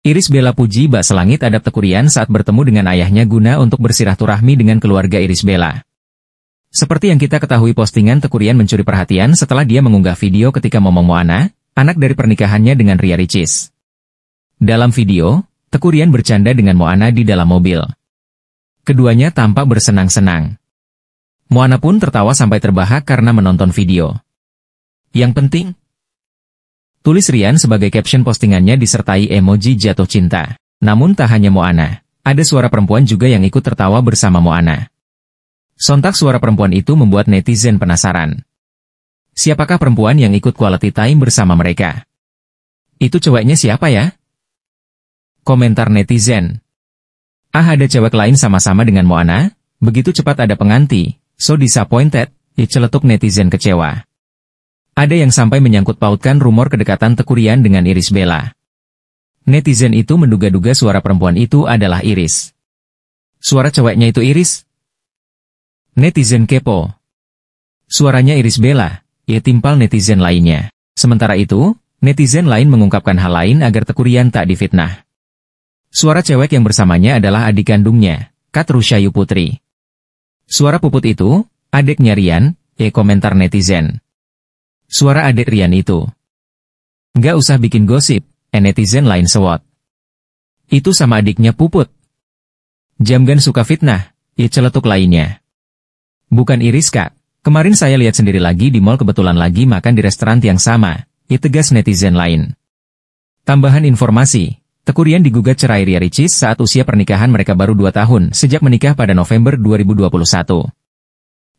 Iris Bella puji bak selangit adab tekurian saat bertemu dengan ayahnya guna untuk terahmi dengan keluarga Iris Bella. Seperti yang kita ketahui postingan tekurian mencuri perhatian setelah dia mengunggah video ketika Momong Moana, anak dari pernikahannya dengan Ria Ricis. Dalam video, tekurian bercanda dengan Moana di dalam mobil. Keduanya tampak bersenang-senang. Moana pun tertawa sampai terbahak karena menonton video. Yang penting, Tulis Rian sebagai caption postingannya disertai emoji jatuh cinta. Namun tak hanya Moana, ada suara perempuan juga yang ikut tertawa bersama Moana. Sontak suara perempuan itu membuat netizen penasaran. Siapakah perempuan yang ikut quality time bersama mereka? Itu ceweknya siapa ya? Komentar netizen. Ah ada cewek lain sama-sama dengan Moana, begitu cepat ada penganti, so disappointed, diceletuk ya netizen kecewa. Ada yang sampai menyangkut pautkan rumor kedekatan Tekurian dengan Iris Bella. Netizen itu menduga-duga suara perempuan itu adalah Iris. Suara ceweknya itu Iris? Netizen kepo. Suaranya Iris Bella, ia timpal netizen lainnya. Sementara itu, netizen lain mengungkapkan hal lain agar Tekurian tak difitnah. Suara cewek yang bersamanya adalah adik kandungnya, Kat Rusyayu Putri. Suara puput itu, adiknya Rian, ya komentar netizen suara adik Rian itu. Nggak usah bikin gosip, netizen lain sewot. Itu sama adiknya Puput. Jamgan suka fitnah, ya celetuk lainnya. Bukan Iris kak, kemarin saya lihat sendiri lagi di mall kebetulan lagi makan di restoran yang sama, ya tegas netizen lain. Tambahan informasi, Tekurian digugat cerai Ria Ricis saat usia pernikahan mereka baru 2 tahun sejak menikah pada November 2021.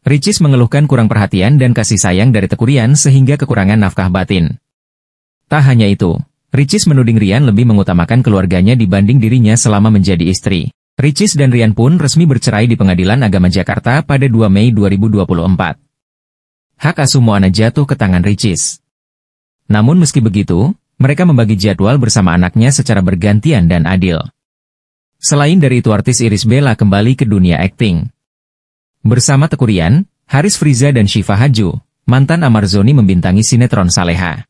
Ricis mengeluhkan kurang perhatian dan kasih sayang dari Tekurian sehingga kekurangan nafkah batin. Tak hanya itu, Ricis menuding Rian lebih mengutamakan keluarganya dibanding dirinya selama menjadi istri. Ricis dan Rian pun resmi bercerai di Pengadilan Agama Jakarta pada 2 Mei 2024. Hak asuh Moana jatuh ke tangan Ricis. Namun meski begitu, mereka membagi jadwal bersama anaknya secara bergantian dan adil. Selain dari itu artis Iris Bella kembali ke dunia akting. Bersama Tekurian, Haris Friza dan Syifa Haju, mantan Amarzoni membintangi sinetron Saleha.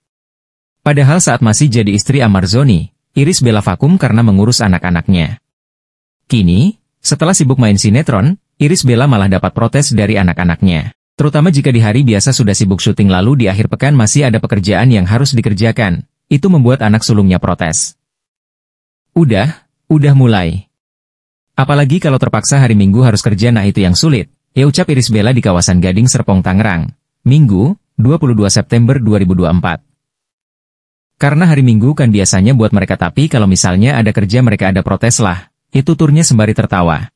Padahal saat masih jadi istri Amarzoni, Iris bela vakum karena mengurus anak-anaknya. Kini, setelah sibuk main sinetron, Iris Bella malah dapat protes dari anak-anaknya. Terutama jika di hari biasa sudah sibuk syuting lalu di akhir pekan masih ada pekerjaan yang harus dikerjakan. Itu membuat anak sulungnya protes. Udah, udah mulai. Apalagi kalau terpaksa hari Minggu harus kerja nah itu yang sulit. Eucap ucap Iris Bella di kawasan Gading Serpong Tangerang, Minggu, 22 September 2024. Karena hari Minggu kan biasanya buat mereka tapi kalau misalnya ada kerja mereka ada protes lah, itu turnya sembari tertawa.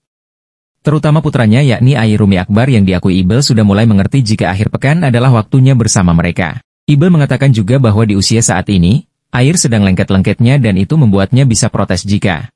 Terutama putranya yakni Airumi Akbar yang diakui Ibel sudah mulai mengerti jika akhir pekan adalah waktunya bersama mereka. Ibel mengatakan juga bahwa di usia saat ini, air sedang lengket-lengketnya dan itu membuatnya bisa protes jika